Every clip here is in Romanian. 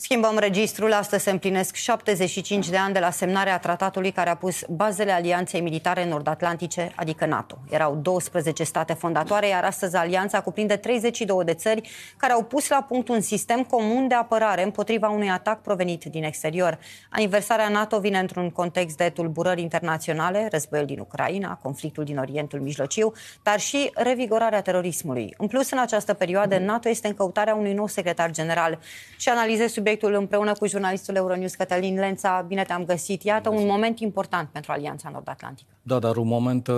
Schimbăm registrul. Astăzi se împlinesc 75 de ani de la semnarea tratatului care a pus bazele Alianței Militare Nord-Atlantice, adică NATO. Erau 12 state fondatoare, iar astăzi alianța cuprinde 32 de țări care au pus la punct un sistem comun de apărare împotriva unui atac provenit din exterior. Aniversarea NATO vine într-un context de tulburări internaționale, războiul din Ucraina, conflictul din Orientul Mijlociu, dar și revigorarea terorismului. În plus, în această perioadă, NATO este în căutarea unui nou secretar general și sub subiectul împreună cu jurnalistul Euronews Cătălin Lența. Bine te-am găsit. Iată un moment important pentru Alianța Nord-Atlantică. Da, dar un moment uh,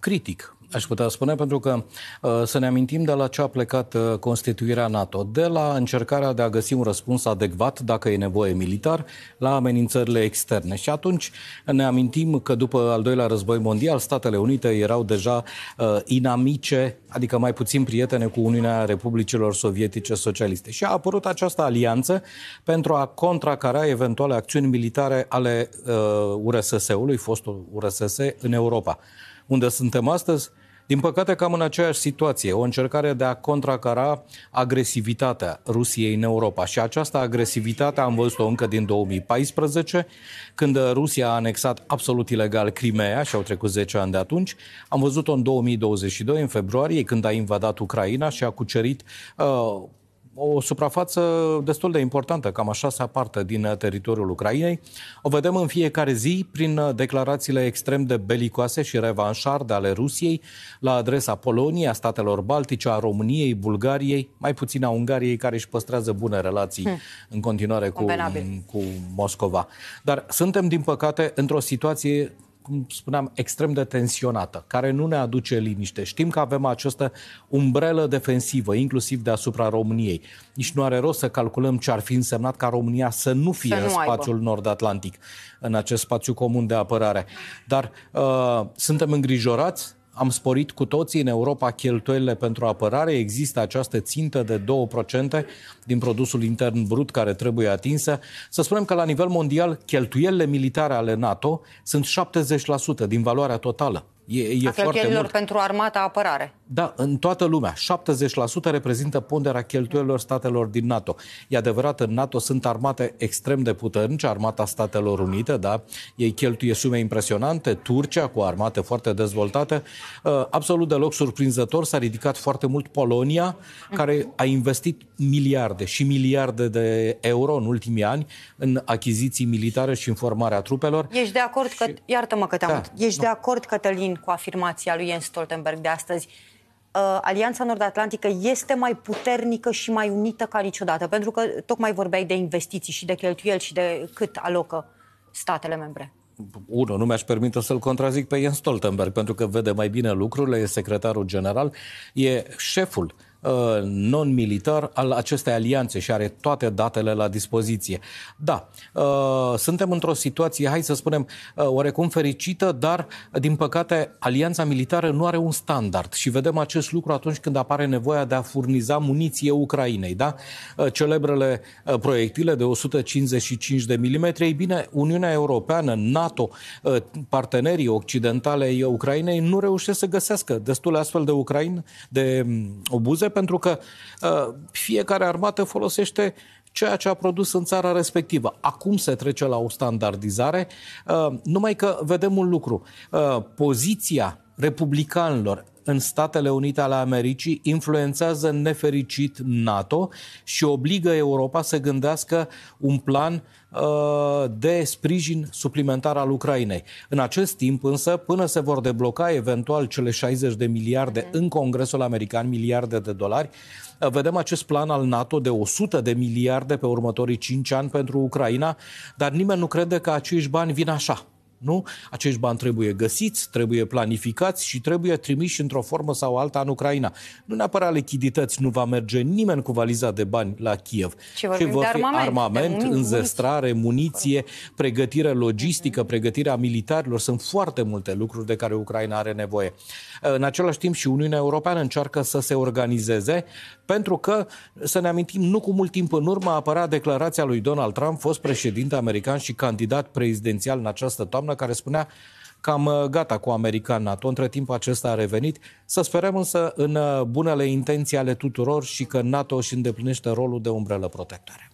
critic aș putea spune, pentru că uh, să ne amintim de la ce a plecat uh, constituirea NATO, de la încercarea de a găsi un răspuns adecvat, dacă e nevoie militar, la amenințările externe. Și atunci ne amintim că după al doilea război mondial, Statele Unite erau deja uh, inamice, adică mai puțin prietene cu Uniunea Republicilor Sovietice Socialiste. Și a apărut această alianță pentru a contracara eventuale acțiuni militare ale URSS-ului, fostul URSS, în Europa unde suntem astăzi, din păcate, cam în aceeași situație, o încercare de a contracara agresivitatea Rusiei în Europa. Și această agresivitate am văzut-o încă din 2014, când Rusia a anexat absolut ilegal Crimea și au trecut 10 ani de atunci. Am văzut-o în 2022, în februarie, când a invadat Ucraina și a cucerit uh, o suprafață destul de importantă, cam așa se parte din teritoriul Ucrainei. O vedem în fiecare zi prin declarațiile extrem de belicoase și revanșarde ale Rusiei la adresa Poloniei, a statelor Baltice, a României, Bulgariei, mai puțin a Ungariei, care își păstrează bune relații hmm. în continuare cu, cu Moscova. Dar suntem, din păcate, într-o situație cum spuneam, extrem de tensionată, care nu ne aduce liniște. Știm că avem această umbrelă defensivă, inclusiv deasupra României. Nici nu are rost să calculăm ce ar fi însemnat ca România să nu fie să nu în spațiul aibă. nord-atlantic, în acest spațiu comun de apărare. Dar uh, suntem îngrijorați am sporit cu toții în Europa cheltuielile pentru apărare, există această țintă de 2% din produsul intern brut care trebuie atinsă. Să spunem că la nivel mondial cheltuielile militare ale NATO sunt 70% din valoarea totală. E, e a foarte mult. pentru armata apărare. Da, în toată lumea. 70% reprezintă ponderea cheltuielor statelor din NATO. E adevărat, în NATO sunt armate extrem de puternice, armata Statelor Unite, da? Ei cheltuie sume impresionante, Turcia cu armate foarte dezvoltate. Uh, absolut deloc surprinzător s-a ridicat foarte mult Polonia, care a investit miliarde și miliarde de euro în ultimii ani în achiziții militare și în formarea trupelor. Ești de acord că, iartă-mă că te da, ești nu. de acord, Cătălin, cu afirmația lui Jens Stoltenberg de astăzi, Uh, Alianța Nord-Atlantică este mai puternică și mai unită ca niciodată? Pentru că tocmai vorbeai de investiții și de cheltuieli și de cât alocă statele membre. Unu, nu mi-aș permite să-l contrazic pe Jens Stoltenberg, pentru că vede mai bine lucrurile, e secretarul general, e șeful uh, Uh, non-militar al acestei alianțe și are toate datele la dispoziție. Da, uh, suntem într-o situație, hai să spunem, uh, oarecum fericită, dar, din păcate, alianța militară nu are un standard și vedem acest lucru atunci când apare nevoia de a furniza muniție Ucrainei, da? Celebrele proiectile de 155 de milimetri. ei bine, Uniunea Europeană, NATO, partenerii occidentale Ucrainei nu reușesc să găsească destul astfel de Ucraine, de um, obuze produse, pentru că uh, fiecare armată folosește ceea ce a produs în țara respectivă. Acum se trece la o standardizare, uh, numai că vedem un lucru. Uh, poziția republicanilor în Statele Unite ale Americii, influențează nefericit NATO și obligă Europa să gândească un plan uh, de sprijin suplimentar al Ucrainei. În acest timp, însă, până se vor debloca eventual cele 60 de miliarde mhm. în Congresul American, miliarde de dolari, uh, vedem acest plan al NATO de 100 de miliarde pe următorii 5 ani pentru Ucraina, dar nimeni nu crede că acești bani vin așa. Nu? Acești bani trebuie găsiți, trebuie planificați și trebuie trimiși într-o formă sau alta în Ucraina. Nu neapărat lichidități, nu va merge nimeni cu valiza de bani la Kiev. Ce, Ce vor fi armament, armament muni, înzestrare, muniție, pregătire logistică, pregătirea militarilor. Sunt foarte multe lucruri de care Ucraina are nevoie. În același timp și Uniunea Europeană încearcă să se organizeze pentru că, să ne amintim, nu cu mult timp în urmă a apărat declarația lui Donald Trump, fost președinte american și candidat prezidențial în această toamnă, doamnă care spunea cam uh, gata cu american NATO. Între timp acesta a revenit. Să sperăm însă în uh, bunele intenții ale tuturor și că NATO își îndeplinește rolul de umbrelă protectoare.